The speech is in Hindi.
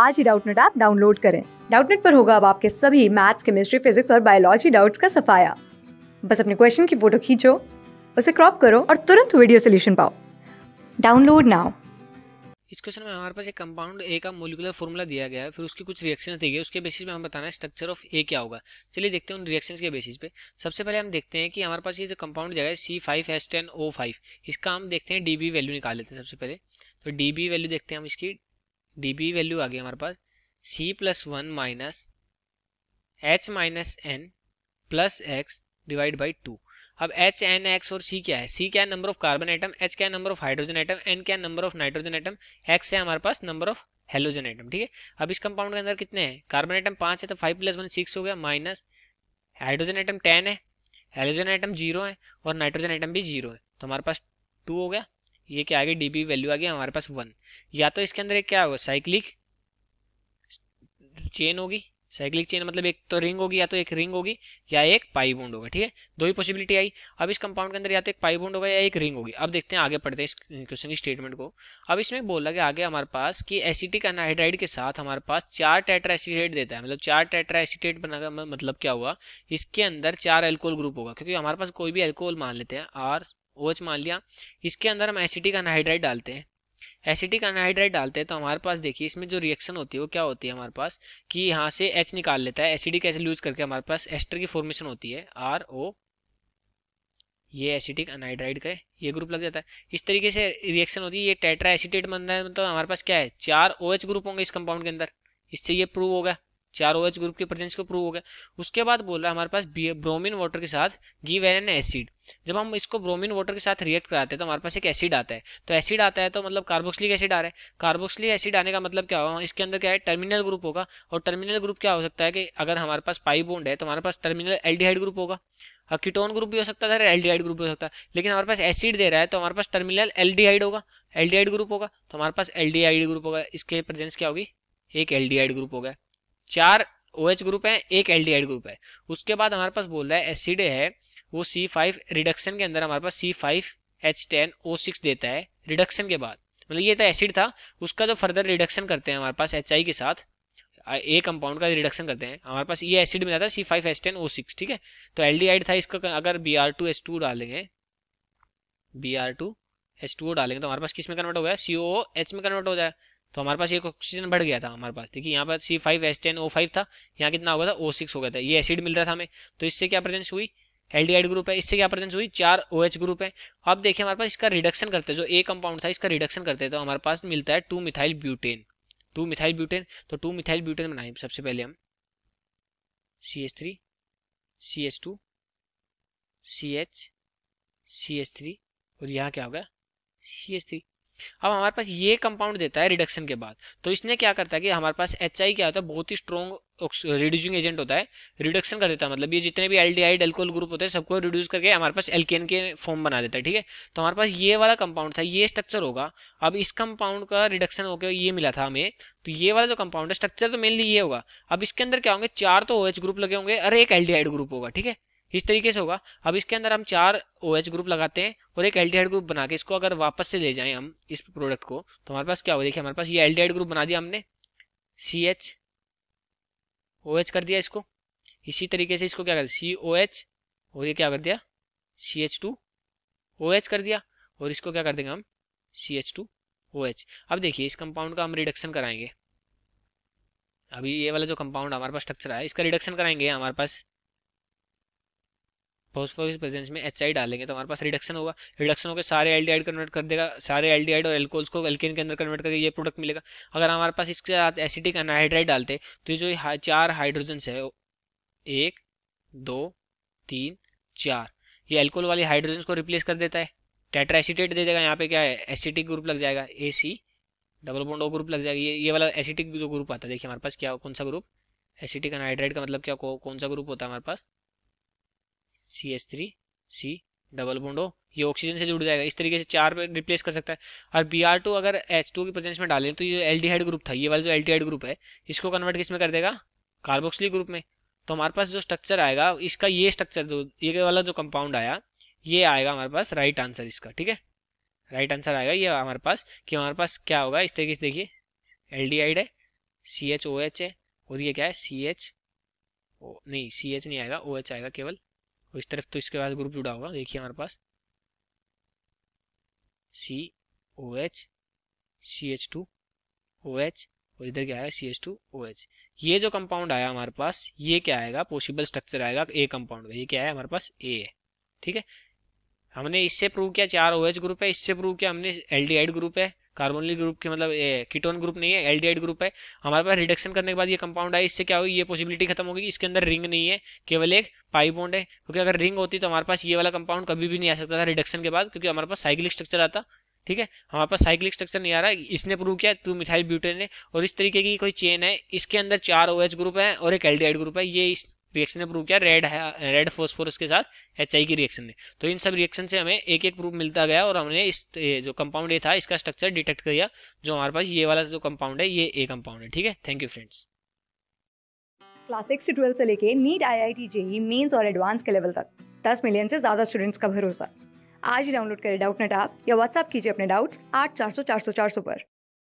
आज ही डाउटनेट ऐप डाउनलोड करें डाउटनेट पर होगा अब आपके सभी मैथ्स केमिस्ट्री फिजिक्स और बायोलॉजी डाउट्स का सफाया बस अपने क्वेश्चन की फोटो खींचो उसे क्रॉप करो और तुरंत वीडियो सोल्यूशन पाओ डाउनलोड नाउ इस क्वेश्चन में हमारे पास एक कंपाउंड ए का मोलिकुलर फॉर्मूला दिया गया है फिर उसकी कुछ रिएक्शन दी गई उसके बेसिस पे हम बताना है स्ट्रक्चर ऑफ ए क्या होगा चलिए देखते हैं उन रिएक्शन के बेसिस पे सबसे पहले हम देखते हैं कि हमारे पास ये जो कंपाउंड दिया है C five S ten O five इसका हम देखते हैं डी वैल्यू निकाल लेते हैं सबसे पहले तो डी वैल्यू देखते हैं हम इसकी डी बी वैल्यू आ गई हमारे पास C plus one minus H minus N plus X divide by two अब एच एन एक्स और सी क्या है सी क्या है number of carbon atom H क्या है number of hydrogen atom N क्या है number of nitrogen atom X है हमारे पास नंबर ऑफ हेलोजन आइटम ठीक है अब इस कंपाउंड के अंदर कितने हैं कार्बन आइटम पांच है तो फाइव प्लस वन सिक्स हो गया माइनस हाइड्रोजन आइटम टेन है हेलोजन आइटम जीरो है और नाइट्रोजन आइटम भी जीरो है तो हमारे पास टू हो गया ये क्या आ गया डी वैल्यू आ गया हमारे पास वन या तो इसके अंदर एक क्या होगा साइक्लिक चेन होगी साइक्लिक चेन मतलब एक तो रिंग होगी या तो एक रिंग होगी या एक पाई बोंड होगा ठीक है दो ही पॉसिबिलिटी आई अब इस कंपाउंड के अंदर या तो एक पाई बोंड होगा या एक रिंग होगी अब देखते हैं आगे पढ़ते हैं इस क्वेश्चन की स्टेटमेंट को अब इसमें बोला कि आगे हमारे पास कि एसिटिक एनाहाइड्राइड के साथ हमारे पास चार टेट्रा एसिडेट देता है मतलब चार टेट्रा एसिडेट बना मतलब क्या हुआ इसके अंदर चार एल्कोहल ग्रुप होगा क्योंकि हमारे पास कोई भी एल्कोहल मान लेते हैं आर ओच मान लिया इसके अंदर हम एसिटिक अनहाइड्राइड डालते हैं एसिटिक अनहाइड्राइड डालते हैं तो हमारे पास देखिए इसमें जो रिएक्शन होती है वो क्या होती है हमारे पास कि यहाँ से एच निकाल लेता है एसिडिक एच यूज करके हमारे पास एस्टर की फॉर्मेशन होती है आर ओ ये एसिटिक अनहाइड्राइड का ये ग्रुप लग जाता है इस तरीके से रिएक्शन होती है ये टेट्रा एसिटेट बन रहा है मतलब हमारे पास क्या है चार ओ OH ग्रुप होंगे इस कंपाउंड के अंदर इससे ये प्रूव होगा चार ओ एच ग्रुप के प्रेजेंस को प्रूव हो गया उसके बाद बोल रहा है हमारे पास ब्रोमीन वाटर के साथ गिव एन एसिड जब हम इसको ब्रोमीन वाटर के साथ रिएक्ट कराते हैं तो हमारे पास एक एसिड आता है तो एसिड आता है तो मतलब कार्बोक्सिलिक एसिड आ रहा है कार्बोक्सिलिक एसिड आने का मतलब क्या होगा इसके अंदर क्या है टर्मिनल ग्रुप होगा और टर्मिनल ग्रुप क्या हो सकता है कि अगर हमारे पास पाई बोंड है तो हमारे पास टर्मिनल एल्डिहाइड ग्रुप होगा कीटोन ग्रुप भी हो सकता था एल्डिहाइड ग्रुप भी हो सकता है लेकिन हमारे पास एसिड दे रहा है तो हमारे पास टर्मिनल एल्डिहाइड होगा एल्डिहाइड ग्रुप होगा तो हमारे पास एल्डिहाइड ग्रुप होगा इसके प्रेजेंस क्या होगी एक एल्डिहाइड ग्रुप होगा चार ओ OH ग्रुप है एक एल ग्रुप है उसके बाद हमारे पास बोल रहा है एसिड है वो सी फाइव रिडक्शन के अंदर हमारे पास C five H ten O six देता है रिडक्शन के बाद मतलब ये तो एसिड था उसका जो फर्दर रिडक्शन करते हैं हमारे पास एच आई के साथ ए कंपाउंड का रिडक्शन करते हैं हमारे पास ये एसिड मिला था C five H ten O six ठीक है तो एल था इसका अगर B R two S two डालेंगे B R two S two डालेंगे तो हमारे पास किस में कन्वर्ट हो गया सी ओ एच में कन्वर्ट हो जाए तो हमारे पास एक ऑक्सीजन बढ़ गया था हमारे पास देखिए यहाँ पर C five S ten O five था यहाँ कितना हो गया था ओ सिक्स हो गया था ये एसिड मिल रहा था हमें तो इससे क्या प्रेजेंस हुई एल्डिहाइड ग्रुप है इससे क्या प्रेजेंस हुई चार ओ OH ग्रुप है अब देखिए हमारे पास इसका रिडक्शन करते हैं जो ए कंपाउंड था इसका रिडक्शन करते हैं तो हमारे पास मिलता है two methyl butane two methyl butane तो टू मिथाइल ब्यूटेन बनाए सबसे पहले हम C H three C H two C H C H three और यहाँ क्या होगा सी एच थ्री अब हमारे पास ये कंपाउंड देता है रिडक्शन के बाद तो इसने क्या करता है कि हमारे पास एच क्या होता है बहुत ही स्ट्रॉन्ग रिड्यूसिंग एजेंट होता है रिडक्शन कर देता है मतलब ये जितने भी L D I alcohol group होते हैं सबको रिड्यूस करके हमारे पास एल के फॉर्म बना देता है ठीक है तो हमारे पास ये वाला कंपाउंड था ये स्ट्रक्चर होगा अब इस कंपाउंड का रिडक्शन होकर ये मिला था हमें तो ये वाला जो कंपाउंड है स्ट्रक्चर तो मेनली ये होगा अब इसके अंदर क्या होंगे चार तो ओ OH ग्रुप लगे होंगे और एक एल ग्रुप होगा ठीक है इस तरीके से होगा अब इसके अंदर हम चार ओ OH ग्रुप लगाते हैं और एक एल ग्रुप बना के इसको अगर वापस से ले जाएं हम इस प्रोडक्ट को तो हमारे पास क्या होगा देखिए हमारे पास ये एल ग्रुप बना दिया हमने सी एच ओ एच कर दिया इसको इसी तरीके से इसको क्या कर सी ओ एच और ये क्या कर दिया C H two O H कर दिया और इसको क्या कर देंगे हम C H two O H अब देखिए इस कंपाउंड का हम रिडक्शन कराएंगे अभी ये वाला जो कंपाउंड हमारे पास स्ट्रक्चर है इसका रिडक्शन कराएंगे हमारे पास फॉस्फोरस प्रेजेंस में एच डालेंगे तो हमारे पास रिडक्शन होगा रिडक्शन होकर सारे एल कन्वर्ट कर देगा सारे एल और एल्कोल्स को एल्केन के अंदर कन्वर्ट करके ये प्रोडक्ट मिलेगा अगर हमारे पास इसके साथ एसिडिक अनहाइड्राइड डालते तो ये जो चार हाइड्रोजन्स है एक दो तीन चार ये एल्कोल वाली हाइड्रोजन को रिप्लेस कर देता है टेट्रा एसिटेट दे देगा यहाँ पे क्या है एसिटिक ग्रुप लग जाएगा A C double bond O group लग जाएगा ये ये वाला एसिटिक जो ग्रुप आता है देखिए हमारे पास क्या कौन सा ग्रुप एसिटिक अनहाइड्राइड का मतलब क्या कौन सा ग्रुप होता है हमारे पास C H three C double bond O ये ऑक्सीजन से जुड़ जाएगा इस तरीके से चार पे रिप्लेस कर सकता है और बी आर टू अगर एच टू की प्रेजेंस में डालें तो ये एल डी हाइड ग्रुप था ये वाला जो एल डी हाइड ग्रुप है इसको कन्वर्ट किस में कर देगा कार्बोक्सिलिक ग्रुप में तो हमारे पास जो स्ट्रक्चर आएगा इसका ये स्ट्रक्चर जो ये वाला जो कंपाउंड आया ये आएगा हमारे पास राइट आंसर इसका ठीक है राइट आंसर आएगा ये हमारे पास कि हमारे पास क्या होगा इस तरीके से देखिए हाइड है सी एच ओ एच है और ये क्या है सी एच नहीं सी एच नहीं आएगा ओ एच आएगा केवल और इस तरफ तो इसके बाद ग्रुप जुड़ा होगा देखिए हमारे पास C O H C H two O H और इधर क्या आएगा C H two O H ये जो कंपाउंड आया हमारे पास ये क्या आएगा पॉसिबल स्ट्रक्चर आएगा ए कंपाउंड का ये क्या है हमारे पास ए है ठीक है हमने इससे प्रूव किया चार ओ एच ग्रुप है इससे प्रूव किया हमने एल डी ग्रुप है कार्बोनिल ग्रुप के मतलब कीटोन ग्रुप नहीं है एल्डिहाइड ग्रुप है हमारे पास रिडक्शन करने के बाद ये कंपाउंड आए इससे क्या होगी ये पॉसिबिलिटी खत्म होगी इसके अंदर रिंग नहीं है केवल एक पाई बॉन्ड है क्योंकि अगर रिंग होती तो हमारे पास ये वाला कंपाउंड कभी भी नहीं आ सकता था रिडक्शन के बाद क्योंकि हमारे पास साइकिलिक स्ट्रक्चर आता ठीक है हमारे पास साइक्लिक स्ट्रक्चर नहीं आ रहा इसने प्रूव किया टू मिथाइल ब्यूटेन ने और इस तरीके की कोई चेन है इसके अंदर चार ओ ग्रुप है और एक एल ग्रुप है ये इस रिएक्शन ने प्रूव किया रेड रेड फोस्फोरस के साथ एच की रिएक्शन ने तो इन सब रिएक्शन से हमें एक एक प्रूफ मिलता गया और हमने इस जो कंपाउंड ये था इसका स्ट्रक्चर डिटेक्ट कर दिया जो हमारे पास ये वाला जो कंपाउंड है ये ए कंपाउंड है ठीक है thank you friends class six से ट्वेल्थ से लेके नीट आई आई टी जेई मेन्स और एडवांस के लेवल तक दस मिलियन से ज़्यादा स्टूडेंट्स का भरोसा आज ही डाउनलोड करें डाउट नेट आप या व्हाट्सअप कीजिए अपने डाउट्स आठ चार सौ चार सौ चार सौ पर